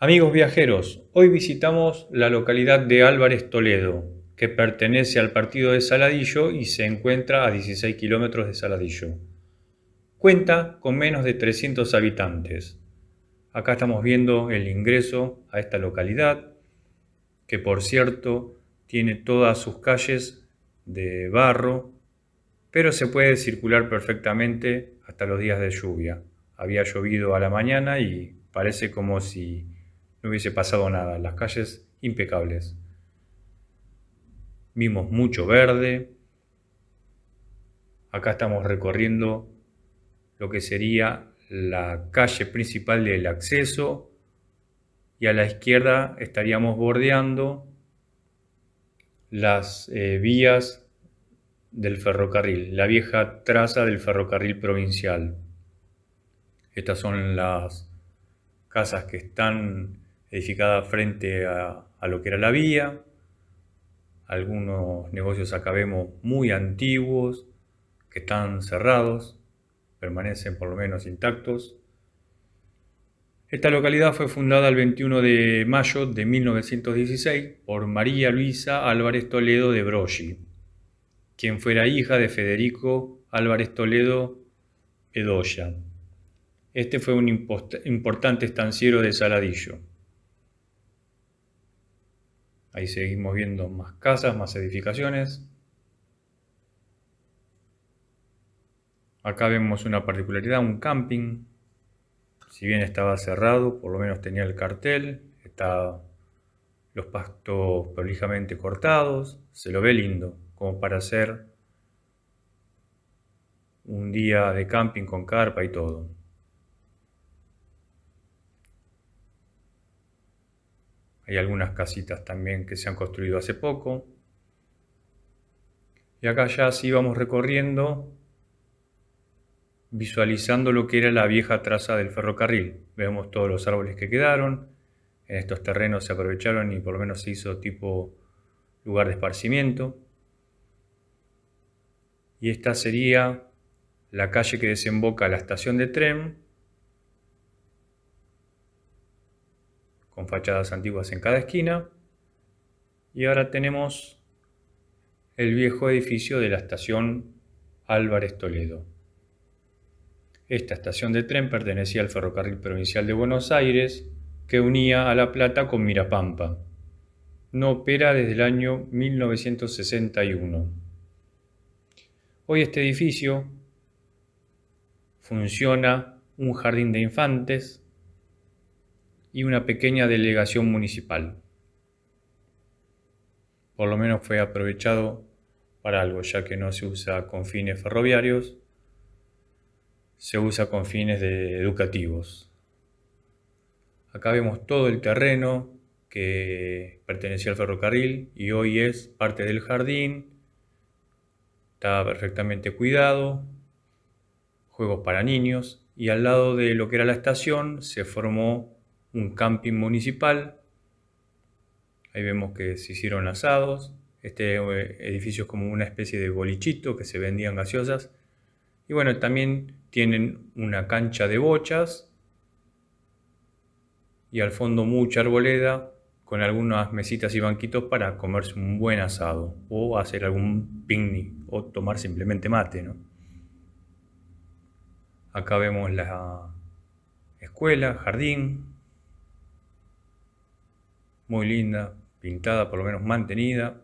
Amigos viajeros, hoy visitamos la localidad de Álvarez Toledo, que pertenece al partido de Saladillo y se encuentra a 16 kilómetros de Saladillo. Cuenta con menos de 300 habitantes. Acá estamos viendo el ingreso a esta localidad, que por cierto tiene todas sus calles de barro, pero se puede circular perfectamente hasta los días de lluvia. Había llovido a la mañana y parece como si no hubiese pasado nada, las calles impecables. Vimos mucho verde. Acá estamos recorriendo lo que sería la calle principal del acceso y a la izquierda estaríamos bordeando las eh, vías del ferrocarril, la vieja traza del ferrocarril provincial. Estas son las casas que están edificada frente a, lo que era la vía, algunos negocios acabemos muy antiguos, que están cerrados, permanecen por lo menos intactos. Esta localidad fue fundada el 21 de mayo de 1916 por María Luisa Álvarez Toledo de Broggi, quien fue la hija de Federico Álvarez Toledo Bedoya. Este fue un importante estanciero de Saladillo. Ahí seguimos viendo más casas, más edificaciones. Acá vemos una particularidad, un camping. Si bien estaba cerrado, por lo menos tenía el cartel. Está los pastos prolijamente cortados. Se lo ve lindo, como para hacer un día de camping con carpa y todo. Hay algunas casitas también que se han construido hace poco. Y acá ya así vamos recorriendo, visualizando lo que era la vieja traza del ferrocarril. Vemos todos los árboles que quedaron. En estos terrenos se aprovecharon y por lo menos se hizo tipo lugar de esparcimiento. Y esta sería la calle que desemboca a la estación de tren con fachadas antiguas en cada esquina. Y ahora tenemos el viejo edificio de la estación Álvarez Toledo. Esta estación de tren pertenecía al ferrocarril provincial de Buenos Aires que unía a La Plata con Mirapampa. No opera desde el año 1961. Hoy este edificio funciona un jardín de infantes y una pequeña delegación municipal. Por lo menos fue aprovechado para algo, ya que no se usa con fines ferroviarios, se usa con fines educativos. Acá vemos todo el terreno que pertenecía al ferrocarril y hoy es parte del jardín, está perfectamente cuidado, juegos para niños y al lado de lo que era la estación se formó un camping municipal. Ahí vemos que se hicieron asados. Este eh, edificio es como una especie de bolichito que se vendían gaseosas. Y bueno, también tienen una cancha de bochas. Y al fondo mucha arboleda con algunas mesitas y banquitos para comerse un buen asado o hacer algún picnic o tomar simplemente mate, Acá vemos la escuela, jardín, muy linda, pintada, por lo menos mantenida.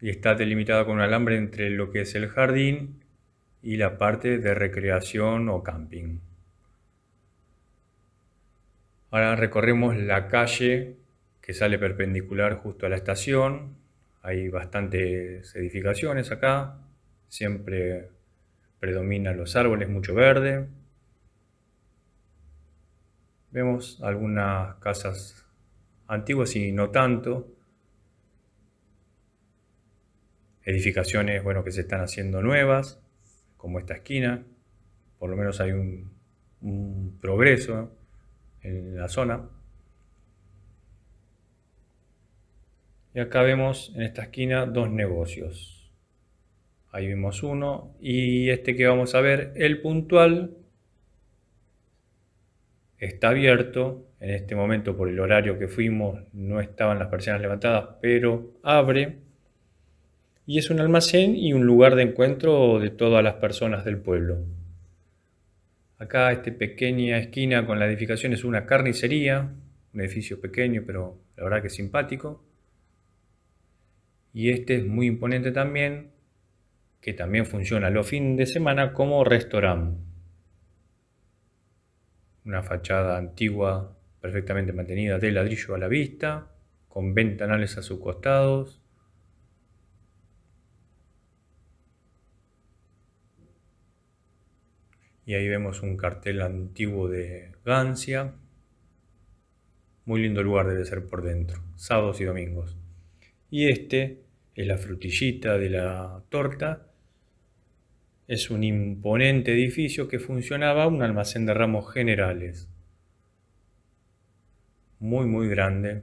Y está delimitada con un alambre entre lo que es el jardín y la parte de recreación o camping. Ahora recorremos la calle que sale perpendicular justo a la estación. Hay bastantes edificaciones acá. Siempre predominan los árboles, mucho verde. Vemos algunas casas antiguas y no tanto. Edificaciones, bueno, que se están haciendo nuevas, como esta esquina. Por lo menos hay un, progreso en la zona. Y acá vemos en esta esquina dos negocios. Ahí vimos uno y este que vamos a ver, el puntual, Está abierto, en este momento por el horario que fuimos no estaban las personas levantadas, pero abre. Y es un almacén y un lugar de encuentro de todas las personas del pueblo. Acá esta pequeña esquina con la edificación es una carnicería, un edificio pequeño pero la verdad que simpático. Y este es muy imponente también, que también funciona los fines de semana como restaurante una fachada antigua, perfectamente mantenida, de ladrillo a la vista, con ventanales a sus costados. Y ahí vemos un cartel antiguo de Gancia. Muy lindo lugar debe ser por dentro, sábados y domingos. Y este es la frutillita de la torta es un imponente edificio que funcionaba un almacén de ramos generales. Muy, muy grande.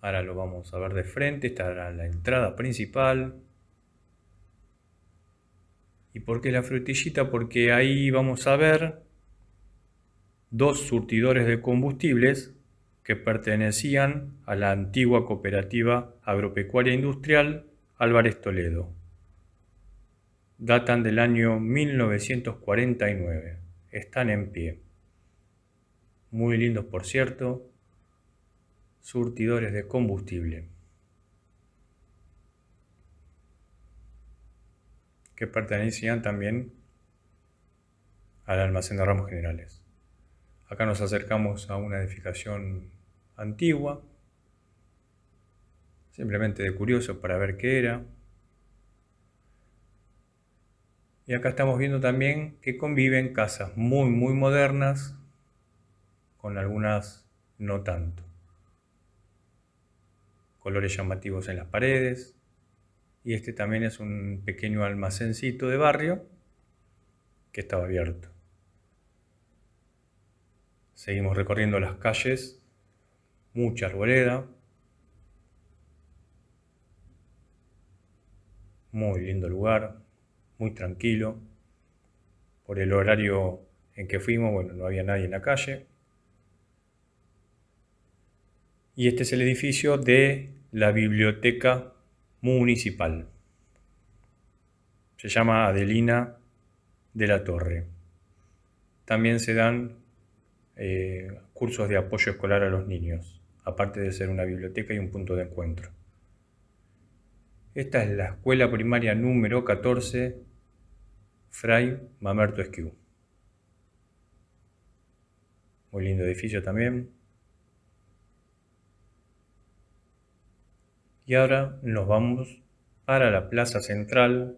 Ahora lo vamos a ver de frente. Esta era la entrada principal. ¿Y por qué la frutillita? Porque ahí vamos a ver dos surtidores de combustibles que pertenecían a la antigua Cooperativa Agropecuaria Industrial Álvarez Toledo. Datan del año 1949. Están en pie. Muy lindos, por cierto. Surtidores de combustible. Que pertenecían también al almacén de ramos generales. Acá nos acercamos a una edificación antigua, simplemente de curioso para ver qué era. Y acá estamos viendo también que conviven casas muy, muy modernas con algunas no tanto. Colores llamativos en las paredes. Y este también es un pequeño almacencito de barrio que estaba abierto. Seguimos recorriendo las calles, mucha arboleda. Muy lindo lugar, muy tranquilo. Por el horario en que fuimos, bueno, no había nadie en la calle. Y este es el edificio de la biblioteca municipal. Se llama Adelina de la Torre. También se dan eh, cursos de apoyo escolar a los niños, aparte de ser una biblioteca y un punto de encuentro. Esta es la escuela primaria número 14, Fray Mamerto Esquiú. Muy lindo edificio también. Y ahora nos vamos para la Plaza Central,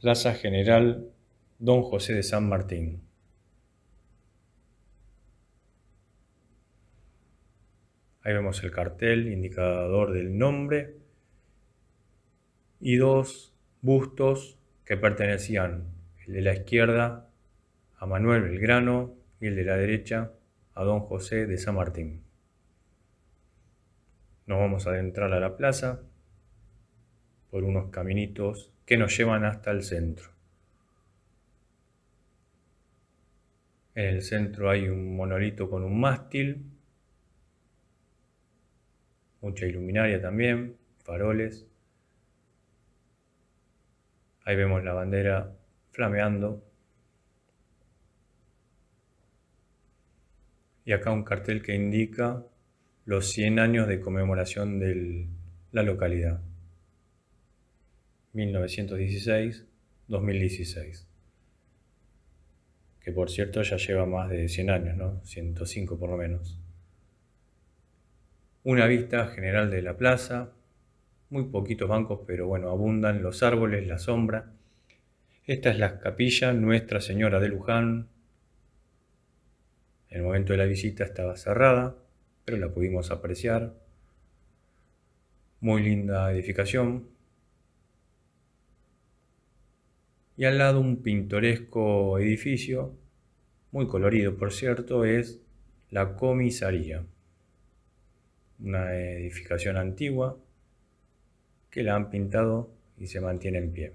Plaza General Don José de San Martín. Ahí vemos el cartel, indicador del nombre y dos bustos que pertenecían, el de la izquierda a Manuel Belgrano y el de la derecha a don José de San Martín. Nos vamos a adentrar a la plaza por unos caminitos que nos llevan hasta el centro. En el centro hay un monolito con un mástil mucha iluminaria también, faroles. Ahí vemos la bandera flameando. Y acá un cartel que indica los 100 años de conmemoración de la localidad. 1916-2016. Que por cierto ya lleva más de 100 años, ¿no? 105 por lo menos una vista general de la plaza, muy poquitos bancos, pero bueno, abundan los árboles, la sombra. Esta es la capilla Nuestra Señora de Luján. En el momento de la visita estaba cerrada, pero la pudimos apreciar. Muy linda edificación. Y al lado un pintoresco edificio, muy colorido por cierto, es la comisaría una edificación antigua que la han pintado y se mantiene en pie.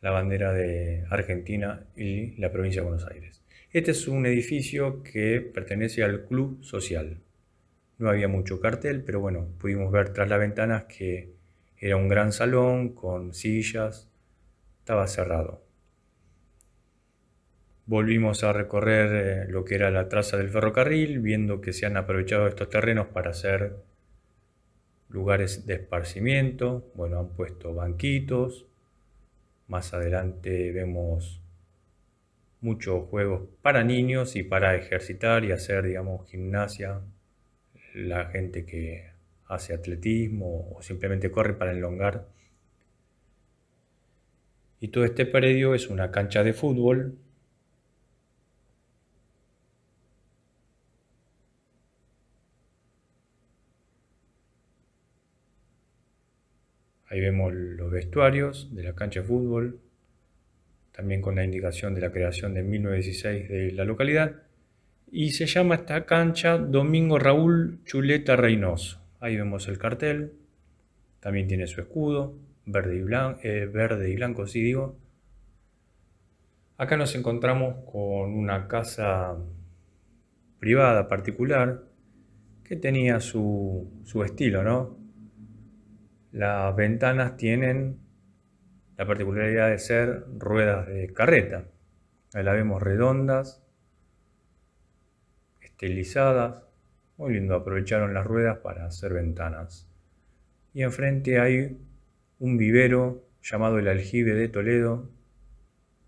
La bandera de Argentina y la provincia de Buenos Aires. Este es un edificio que pertenece al Club Social. No había mucho cartel, pero bueno, pudimos ver tras las ventanas que era un gran salón con sillas, estaba cerrado. Volvimos a recorrer eh, lo que era la traza del ferrocarril, viendo que se han aprovechado estos terrenos para hacer lugares de esparcimiento. Bueno, han puesto banquitos. Más adelante vemos muchos juegos para niños y para ejercitar y hacer, digamos, gimnasia. La gente que hace atletismo o simplemente corre para elongar. Y todo este predio es una cancha de fútbol Ahí vemos los vestuarios de la cancha de fútbol, también con la indicación de la creación de 1916 de la localidad. Y se llama esta cancha Domingo Raúl Chuleta Reynoso. Ahí vemos el cartel, también tiene su escudo, verde y blanco, eh, verde y blanco sí digo. Acá nos encontramos con una casa privada particular que tenía su, su estilo, ¿no? Las ventanas tienen la particularidad de ser ruedas de carreta. Ahí la vemos redondas, estilizadas. Muy lindo, aprovecharon las ruedas para hacer ventanas. Y enfrente hay un vivero llamado el Aljibe de Toledo,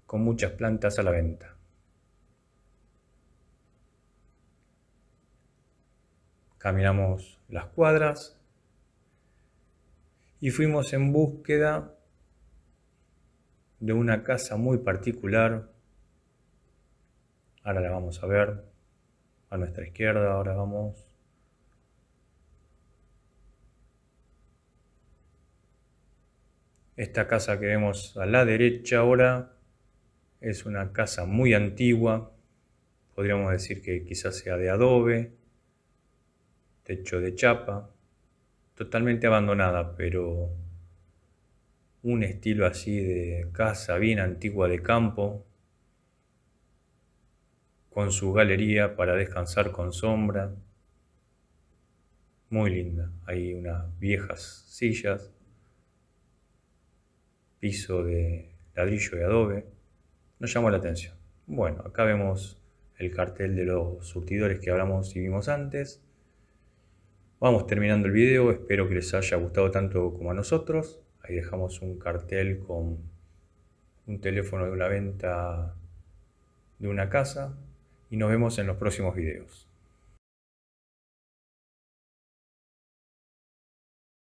con muchas plantas a la venta. Caminamos las cuadras, y fuimos en búsqueda de una casa muy particular. Ahora la vamos a ver a nuestra izquierda, ahora vamos Esta casa que vemos a la derecha ahora es una casa muy antigua, podríamos decir que quizás sea de adobe, techo de chapa, totalmente abandonada, pero un estilo así de casa bien antigua de campo, con su galería para descansar con sombra. Muy linda. Hay unas viejas sillas, piso de ladrillo y adobe. Nos llamó la atención. Bueno, acá vemos el cartel de los surtidores que hablamos y vimos antes. Vamos terminando el video, espero que les haya gustado tanto como a nosotros. Ahí dejamos un cartel con un teléfono de una venta de una casa y nos vemos en los próximos videos.